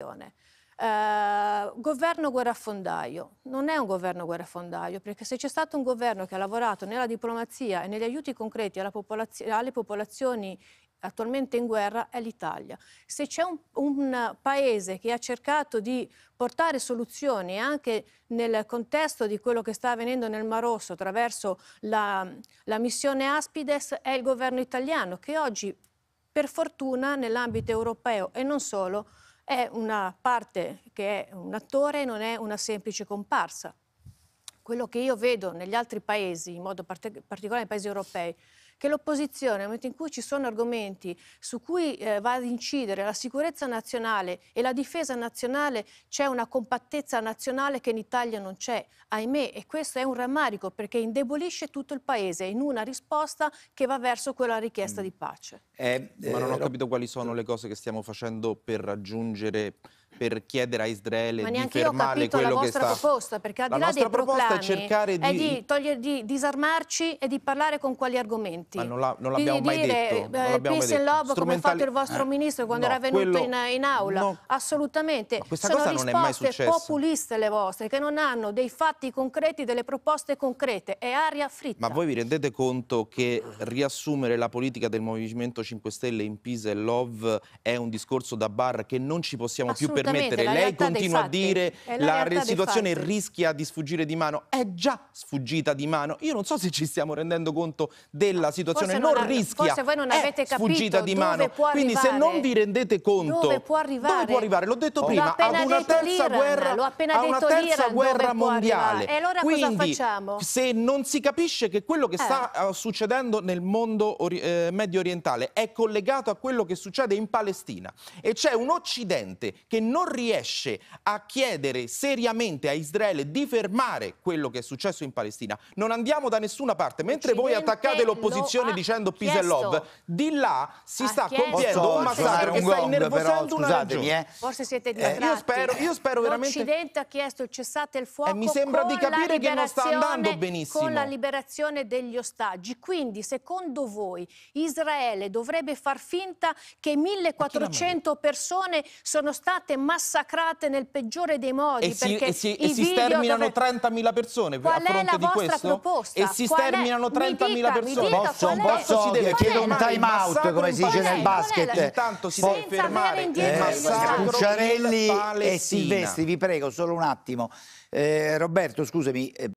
Eh, governo guerrafondaio non è un governo guerrafondaio perché se c'è stato un governo che ha lavorato nella diplomazia e negli aiuti concreti popolaz alle popolazioni attualmente in guerra è l'Italia. Se c'è un, un, paese che ha cercato di portare soluzioni anche nel contesto di quello che sta avvenendo nel Mar Rosso attraverso la, la missione Aspides è il governo italiano che oggi per fortuna nell'ambito europeo e non solo è una parte che è un attore, non è una semplice comparsa. Quello che io vedo negli altri paesi, in modo parte- particolare nei paesi europei, che l'opposizione, nel momento in cui ci sono argomenti su cui eh, va ad incidere la sicurezza nazionale e la difesa nazionale, c'è una compattezza nazionale che in Italia non c'è, ahimè, e questo è un rammarico perché indebolisce tutto il Paese in una risposta che va verso quella richiesta mm. di pace. Eh, Ma eh, non ho capito quali sono le cose che stiamo facendo per raggiungere per chiedere a Israele di fermare quello che sta... Ma la vostra proposta, perché al di là dei proclami è, di... È di, togliere, di disarmarci e di parlare con quali argomenti avanti. Ma non, la, non l'abbiamo mai dire, detto. Eh, Peace Lobo come ha fatto il vostro eh, ministro quando no, era venuto quello... in, in, aula. No. Assolutamente. Ma Sono cosa non è mai populiste le vostre, che non hanno dei fatti concreti, delle proposte concrete. È aria fritta. Ma voi vi rendete conto che riassumere la politica del Movimento 5 Stelle in Pisa e Love è un discorso da bar che non ci possiamo più permettere? Lei continua a dire che la, la situazione rischia di sfuggire di mano. È già sfuggita di mano. Io non so se ci stiamo rendendo conto della situazione situazione forse non, non rischia, forse voi non avete è sfuggita di mano. Quindi se non vi rendete conto dove può arrivare, dove può arrivare l'ho detto prima, ad una terza guerra, a una terza guerra mondiale. E allora Quindi, Se non si capisce che quello che eh. sta eh, succedendo nel mondo ori eh, medio orientale è collegato a quello che succede in Palestina e c'è un Occidente che non riesce a chiedere seriamente a Israele di fermare quello che è successo in Palestina, non andiamo da nessuna parte. Mentre voi attaccate l'opposizione canzone ah, dicendo Peace and Love, di là si ah, sta compiendo un massacro che sta innervosando una ragione. Eh. Forse siete distratti. Eh, io spero, io spero veramente... L'Occidente ha chiesto il cessate il eh, fuoco mi sembra di capire che non sta andando benissimo. Con la liberazione degli ostaggi. Quindi, secondo voi, Israele dovrebbe far finta che 1400 persone sono state massacrate nel peggiore dei modi? E si, e si, e si sterminano dove... 30.000 persone Qual a fronte di questo? Proposta? E si Qual sterminano 30.000 persone. Posso posso, posso deve chiedo un time out come si dice nel basket. Intanto si deve fermare eh, Cucciarelli e Silvestri, vi prego, solo un attimo. Eh, Roberto, scusami. Eh,